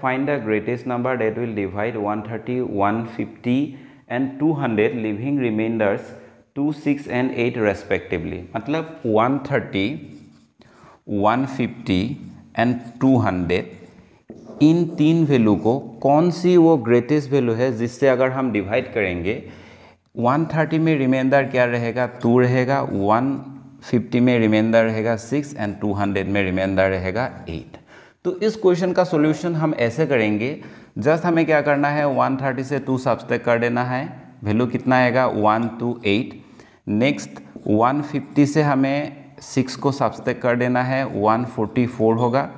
find the greatest number that will divide 130, 150 and 200 leaving remainders 2, 6 and 8 respectively. मतलब 130, 150 and 200 इन तीन value को कौन सी वो ग्रेटेस्ट वैल्यू है जिससे अगर हम डिवाइड करेंगे 130 में रिमाइंडर क्या रहेगा टू रहेगा 150 में रिमाइंडर रहेगा सिक्स एंड 200 में रिमाइंडर रहेगा एट तो इस क्वेश्चन का सोल्यूशन हम ऐसे करेंगे जस्ट हमें क्या करना है 130 से 2 सब्सटेक कर देना है वैल्यू कितना आएगा 128 नेक्स्ट 150 से हमें 6 को सब्सटेक कर देना है 144 होगा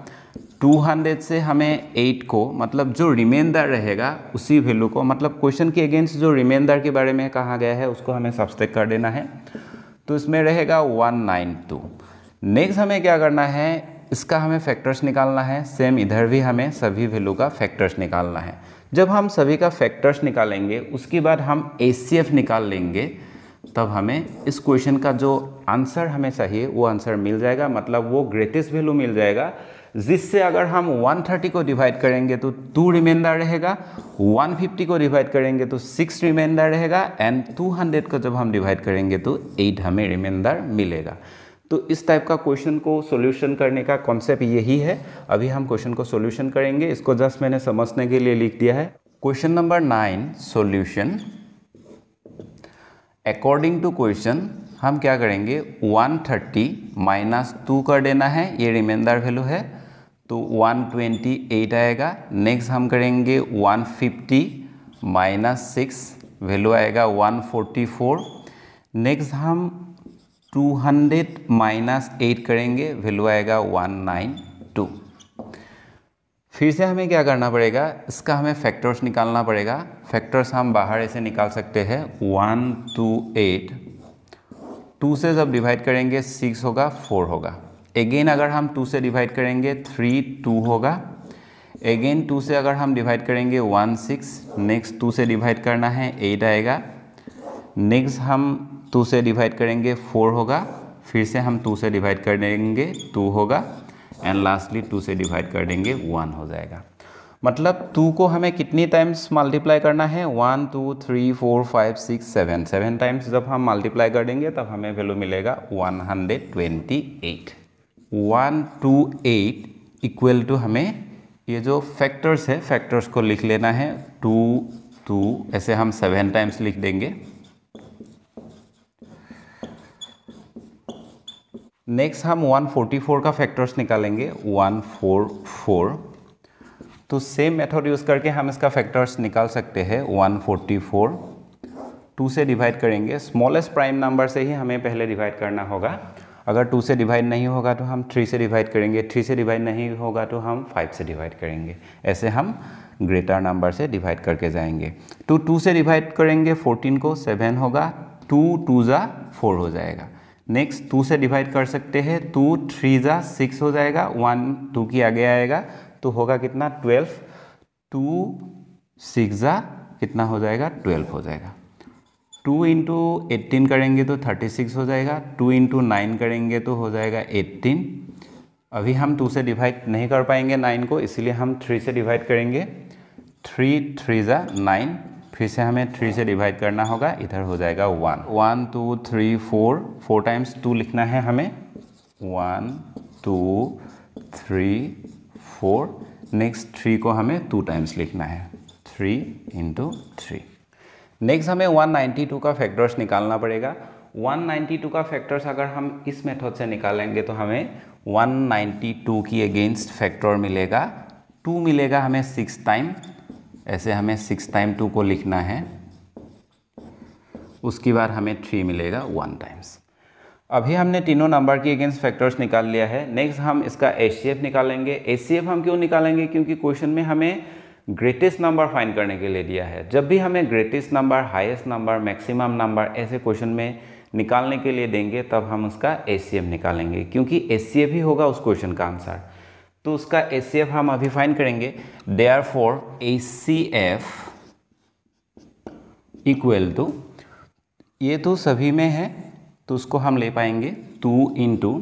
200 से हमें 8 को मतलब जो रिमाइंडर रहेगा उसी वैल्यू को मतलब क्वेश्चन के अगेंस्ट जो रिमाइंडर के बारे में कहा गया है उसको हमें सब्सट्रैक्ट कर देना है तो इसमें रहेगा 192 नेक्स्ट हमें क्या करना है इसका हमें फैक्टर्स निकालना है सेम इधर भी हमें सभी वैल्यू का फैक्टर्स निकालना है जब हम सभी का फैक्टर्स निकालेंगे उसके बाद हम ए निकाल लेंगे तब हमें इस क्वेश्चन का जो आंसर हमें चाहिए वो आंसर मिल जाएगा मतलब वो ग्रेटेस्ट वैल्यू मिल जाएगा जिससे अगर हम 130 को डिवाइड करेंगे तो टू रिमाइंडर रहेगा 150 को डिवाइड करेंगे तो सिक्स रिमाइंडर रहेगा एंड 200 को जब हम डिवाइड करेंगे तो एट हमें रिमाइंडर मिलेगा तो इस टाइप का क्वेश्चन को सोल्यूशन करने का कॉन्सेप्ट यही है अभी हम क्वेश्चन को सोल्यूशन करेंगे इसको जस्ट मैंने समझने के लिए लिख दिया है question number nine solution according to question हम क्या करेंगे 130 थर्टी माइनस टू कर देना है ये रिमाइंडर वैल्यू है तो 128 आएगा नेक्स्ट हम करेंगे 150 फिफ्टी माइनस सिक्स वैल्यू आएगा 144 नेक्स्ट हम 200 माइनस एट करेंगे वैल्यू आएगा 192 फिर से हमें क्या करना पड़ेगा इसका हमें फैक्टर्स निकालना पड़ेगा फैक्टर्स हम बाहर ऐसे निकाल सकते हैं वन टू एट टू से जब डिवाइड करेंगे सिक्स होगा फोर होगा अगेन अगर हम टू से डिवाइड करेंगे थ्री टू होगा अगेन टू से अगर हम डिवाइड करेंगे वन सिक्स नेक्स्ट टू से डिवाइड करना है एट आएगा नेक्स्ट हम टू से डिवाइड करेंगे फोर होगा फिर से हम टू से डिवाइड कर देंगे टू होगा एंड लास्टली टू से डिवाइड कर देंगे वन हो जाएगा मतलब टू को हमें कितनी टाइम्स मल्टीप्लाई करना है one two three four five six seven seven times जब हम मल्टीप्लाई कर देंगे तब हमें वैल्यू मिलेगा one hundred twenty eight one two eight equal to हमें ये जो फैक्टर्स है फैक्टर्स को लिख लेना है टू टू ऐसे हम सेवन टाइम्स लिख देंगे नेक्स्ट हम 144 का फैक्टर्स निकालेंगे 144 तो सेम मेथड यूज़ करके हम इसका फैक्टर्स निकाल सकते हैं 144 टू से डिवाइड करेंगे स्मॉलेस्ट प्राइम नंबर से ही हमें पहले डिवाइड करना होगा अगर टू से डिवाइड नहीं होगा तो हम थ्री से डिवाइड करेंगे थ्री से डिवाइड नहीं होगा तो हम फाइव से डिवाइड करेंगे ऐसे हम ग्रेटर नंबर से डिवाइड करके जाएंगे तो टू से डिवाइड करेंगे फोर्टीन को सेवन होगा टू टू ज़ा फोर हो जाएगा नेक्स्ट टू से डिवाइड कर सकते हैं टू थ्री ज़ा सिक्स हो जाएगा वन टू की आगे आएगा तो होगा कितना ट्वेल्व टू सिक्स ज़ा कितना हो जाएगा ट्वेल्व हो जाएगा टू इंटू एट्टीन करेंगे तो थर्टी सिक्स हो जाएगा टू इंटू नाइन करेंगे तो हो जाएगा एट्टीन अभी हम टू से डिवाइड नहीं कर पाएंगे नाइन को इसलिए हम थ्री से डिवाइड करेंगे थ्री थ्री ज़ा नाइन फिर से हमें थ्री से डिवाइड करना होगा इधर हो जाएगा one one two three four four times two लिखना है हमें one two three four next three को हमें टू टाइम्स लिखना है थ्री इंटू थ्री नेक्स्ट हमें वन नाइन्टी टू का फैक्टर्स निकालना पड़ेगा वन नाइन्टी टू का फैक्टर्स अगर हम इस मेथड से निकालेंगे तो हमें वन नाइन्टी टू की अगेंस्ट फैक्टर मिलेगा टू मिलेगा हमें सिक्स टाइम ऐसे हमें सिक्स टाइम टू को लिखना है उसकी बार हमें थ्री मिलेगा वन टाइम्स अभी हमने तीनों नंबर की अगेंस्ट फैक्टर्स निकाल लिया है नेक्स्ट हम इसका एच निकालेंगे एच हम क्यों निकालेंगे क्योंकि क्वेश्चन में हमें ग्रेटेस्ट नंबर फाइंड करने के लिए दिया है जब भी हमें greatest number highest number maximum number ऐसे क्वेश्चन में निकालने के लिए देंगे तब हम उसका एच निकालेंगे क्योंकि एच ही होगा उस क्वेश्चन का आंसर तो उसका ए सी एफ हम अभी फाइन करेंगे therefore A C F equal to ये तो सभी में है तो उसको हम ले पाएंगे टू इन टू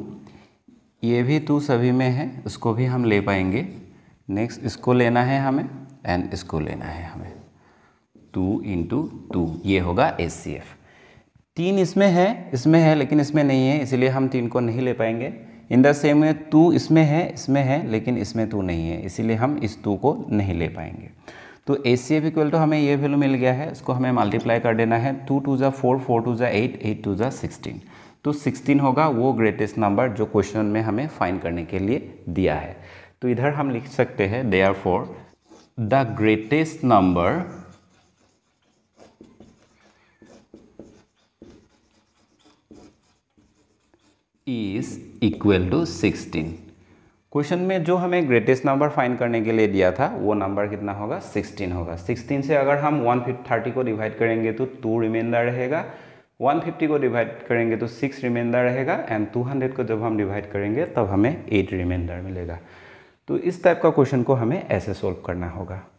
ये भी टू सभी में है उसको भी हम ले पाएंगे नेक्स्ट इसको लेना है हमें एंड इसको लेना है हमें टू इन टू टू ये होगा ए सी एफ तीन इसमें है इसमें है लेकिन इसमें नहीं है इसलिए हम तीन को नहीं ले पाएंगे इन द सेम वे तू इसमें है इसमें है लेकिन इसमें तू नहीं है इसीलिए हम इस तू को नहीं ले पाएंगे तो A C F equal to हमें ये वैल्यू मिल गया है इसको हमें मल्टीप्लाई कर देना है टू टू ज़ा फोर फोर टू ज़ा एट एट टू ज़ा सिक्सटीन तो सिक्सटीन होगा वो ग्रेटेस्ट नंबर जो क्वेश्चन में हमें फाइन करने के लिए दिया है तो इधर हम लिख सकते हैं therefore the greatest number is equal to sixteen question में जो हमें ग्रेटेस्ट नंबर फाइन करने के लिए दिया था वो नंबर कितना होगा 16 होगा 16 से अगर हम 130 को डिवाइड करेंगे तो टू रिमाइंडर रहेगा 150 को डिवाइड करेंगे तो सिक्स रिमाइंडर रहेगा एंड 200 को जब हम डिवाइड करेंगे तब हमें एट रिमाइंडर मिलेगा तो इस टाइप का क्वेश्चन को हमें ऐसे सोल्व करना होगा